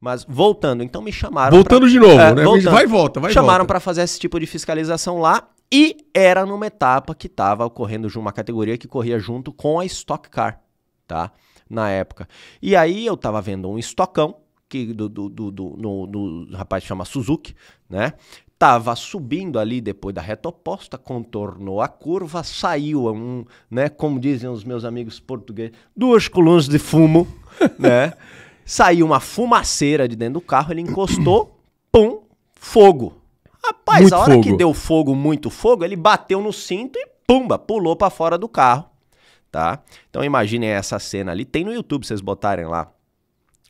Mas voltando, então me chamaram. Voltando pra, de novo, é, né? Voltando, vai e volta, vai Chamaram para fazer esse tipo de fiscalização lá e era numa etapa que estava ocorrendo de uma categoria que corria junto com a Stock Car, tá? Na época. E aí eu tava vendo um estocão que do, do, do, do, do rapaz que chama Suzuki, né? Tava subindo ali depois da reta oposta, contornou a curva, saiu um, né? Como dizem os meus amigos portugueses, duas colunas de fumo, né? Saiu uma fumaceira de dentro do carro, ele encostou, pum, fogo. Rapaz, muito a hora fogo. que deu fogo, muito fogo, ele bateu no cinto e pumba, pulou para fora do carro, tá? Então imaginem essa cena ali, tem no YouTube, vocês botarem lá.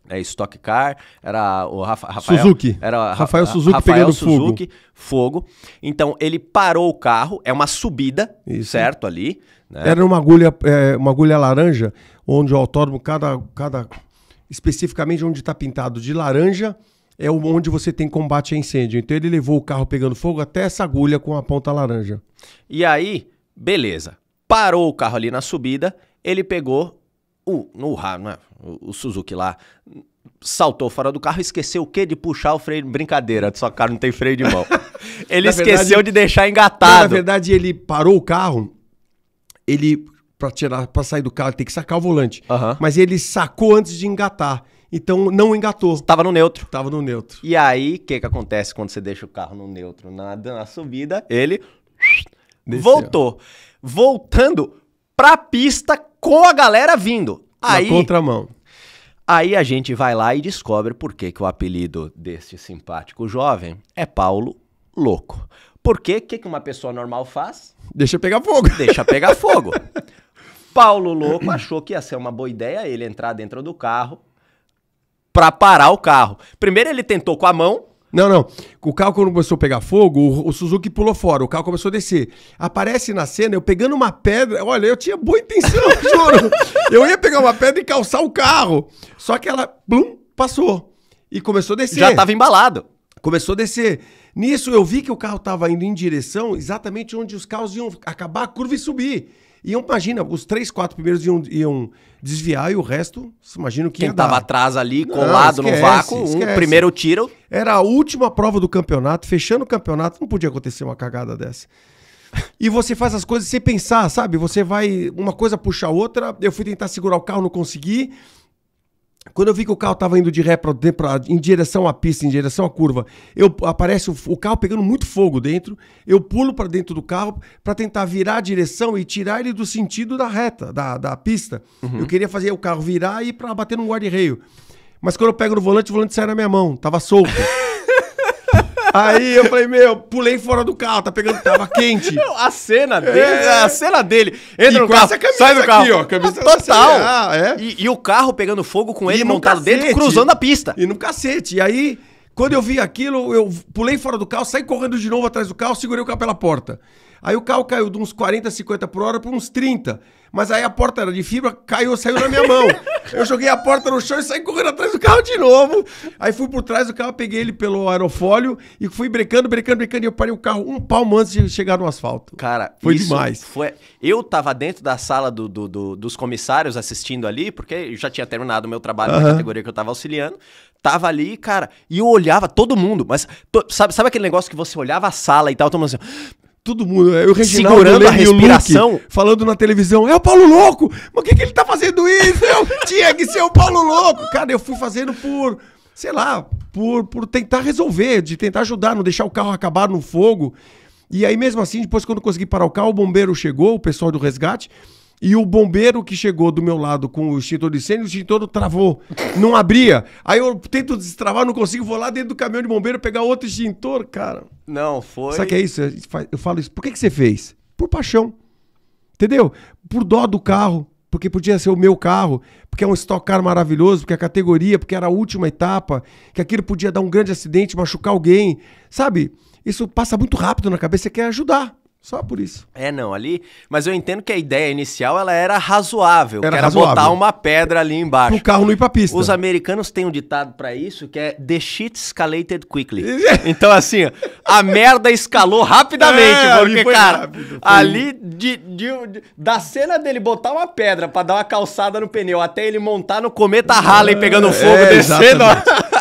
É, Stock Car, era o Rafa, Rafael... Suzuki. Era Rafael Suzuki Rafael pegando Suzuki, fogo. fogo. Então, ele parou o carro, é uma subida, Isso. certo, ali. Né? Era uma agulha, é, uma agulha laranja, onde o autódromo, cada, cada especificamente onde está pintado de laranja, é onde você tem combate a incêndio. Então ele levou o carro pegando fogo até essa agulha com a ponta laranja. E aí, beleza. Parou o carro ali na subida, ele pegou o, no, é, o Suzuki lá, saltou fora do carro, esqueceu o quê? De puxar o freio. Brincadeira, só cara não tem freio de mão. Ele esqueceu verdade, de deixar engatado. Na verdade, ele parou o carro, ele para tirar, para sair do carro, ele tem que sacar o volante. Uhum. Mas ele sacou antes de engatar. Então não engatou. Estava no neutro. Estava no neutro. E aí, o que, que acontece quando você deixa o carro no neutro? Na, na subida, ele Desceu. voltou. Voltando pra pista com a galera vindo. Aí, Na contramão. Aí a gente vai lá e descobre por que, que o apelido deste simpático jovem é Paulo Louco. Porque o que, que uma pessoa normal faz? Deixa pegar fogo. Deixa pegar fogo. Paulo Louco achou que ia ser uma boa ideia ele entrar dentro do carro para parar o carro. Primeiro ele tentou com a mão. Não, não. O carro quando começou a pegar fogo, o, Suzuki pulou fora, o carro começou a descer. Aparece na cena eu pegando uma pedra. Olha, eu tinha boa intenção, juro. Eu ia pegar uma pedra e calçar o carro. Só que ela, blum, passou. E começou a descer. Já tava embalado. Começou a descer. Nisso eu vi que o carro estava indo em direção exatamente onde os carros iam acabar a curva e subir. E imagina, os três, quatro primeiros iam, iam desviar e o resto, imagino que Quem ia tava dar. atrás ali, colado não, esquece, no vácuo, esquece. um primeiro tiro. Era a última prova do campeonato, fechando o campeonato, não podia acontecer uma cagada dessa. E você faz as coisas sem pensar, sabe? Você vai, uma coisa puxa a outra. Eu fui tentar segurar o carro, não consegui. Quando eu vi que o carro estava indo de ré pra, pra, em direção à pista, em direção à curva, eu aparece o, o carro pegando muito fogo dentro. Eu pulo para dentro do carro para tentar virar a direção e tirar ele do sentido da reta, da, da pista. Uhum. Eu queria fazer o carro virar e ir para bater no guarda-reio. Mas quando eu pego no volante, o volante sai na minha mão, tava solto. Aí eu falei, meu, pulei fora do carro, tá pegando, tava quente. Não, a cena é. dele, é. a cena dele. Entra e no carro, sai do carro. ó, camisa Total. Ah, é. e, e, o carro pegando fogo com ele montado cacete. dentro, cruzando a pista. E no cacete. E aí, quando eu vi aquilo, eu pulei fora do carro, saí correndo de novo atrás do carro, segurei o carro pela porta. Aí o carro caiu de uns 40, 50 por hora para uns 30. Mas aí a porta era de fibra, caiu, saiu na minha mão. Eu joguei a porta no chão e saí correndo atrás do carro de novo. Aí fui por trás do carro, peguei ele pelo aerofólio e fui brecando, brecando, brecando. E eu parei o carro um palmo antes de chegar no asfalto. Cara, foi demais. Foi... Eu tava dentro da sala do, do, do, dos comissários assistindo ali, porque eu já tinha terminado o meu trabalho uhum. na categoria que eu tava auxiliando. Tava ali, cara, e eu olhava todo mundo, mas sabe, sabe aquele negócio que você olhava a sala e tal, todo mundo assim, Todo mundo, o né? Reginaldo Segurando a respiração. Luke, falando na televisão, é o Paulo Louco! Mas o que, que ele tá fazendo isso? Eu tinha que ser o Paulo Louco! Cara, eu fui fazendo por, sei lá, por, por tentar resolver, de tentar ajudar, não deixar o carro acabar no fogo. E aí, mesmo assim, depois, quando consegui parar o carro, o bombeiro chegou, o pessoal do resgate, e o bombeiro que chegou do meu lado com o extintor de incêndio, o extintor travou, não abria. Aí eu tento destravar, não consigo, vou lá dentro do caminhão de bombeiro pegar outro extintor, cara. Não, foi. Sabe que é isso? Eu falo isso. Por que, que você fez? Por paixão. Entendeu? Por dó do carro, porque podia ser o meu carro, porque é um stock car maravilhoso, porque a categoria, porque era a última etapa, que aquilo podia dar um grande acidente, machucar alguém. Sabe? Isso passa muito rápido na cabeça, você quer ajudar. Só por isso. É, não, ali. Mas eu entendo que a ideia inicial ela era razoável, era que era razoável. botar uma pedra ali embaixo. O carro não ir pra pista. Os americanos têm um ditado para isso que é The shit escalated quickly. então, assim, a merda escalou rapidamente. É, porque, cara, rápido, ali de, de, de, da cena dele botar uma pedra para dar uma calçada no pneu até ele montar no cometa ah, Halley pegando é, fogo, é, descendo.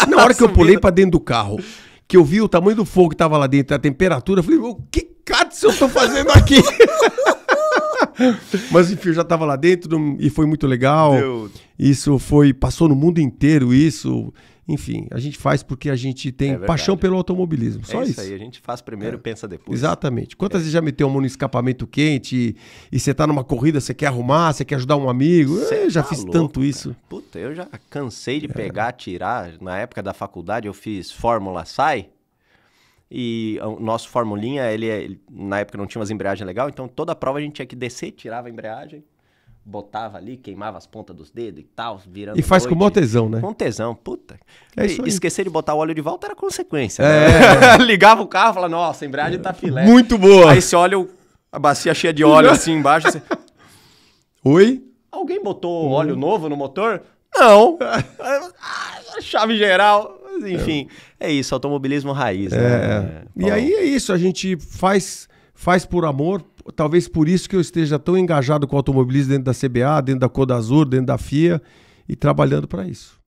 Na hora que eu pulei para dentro do carro, que eu vi o tamanho do fogo que tava lá dentro, a temperatura, eu falei, o que se eu tô fazendo aqui? Mas enfim, eu já tava lá dentro e foi muito legal. Deus. Isso foi, passou no mundo inteiro isso. Enfim, a gente faz porque a gente tem é paixão pelo automobilismo. Só é isso, isso. aí, a gente faz primeiro e é. pensa depois. Exatamente. Quantas é. vezes já meteu a mão no escapamento quente e você tá numa corrida, você quer arrumar, você quer ajudar um amigo? Cê eu já tá fiz louco, tanto cara. isso. Puta, eu já cansei de é. pegar, tirar. Na época da faculdade eu fiz Fórmula Sai. E o nosso formulinha, ele, é, ele na época não tinha umas embreagens legais, então toda a prova a gente tinha que descer, tirava a embreagem, botava ali, queimava as pontas dos dedos e tal, virando. E faz noite. com mó tesão, né? Com tesão, puta. É e, esquecer de botar o óleo de volta era consequência. É. Né? Ligava o carro e falava, nossa, a embreagem tá filé. Muito boa. Aí esse óleo a bacia cheia de óleo assim embaixo. Assim... Oi? Alguém botou hum. óleo novo no motor? Não. Ah, chave geral. É. enfim, é. é isso, automobilismo raiz. Né? É. Né? E aí é isso, a gente faz, faz por amor, talvez por isso que eu esteja tão engajado com o automobilismo dentro da CBA, dentro da Coda Azul, dentro da FIA e trabalhando para isso.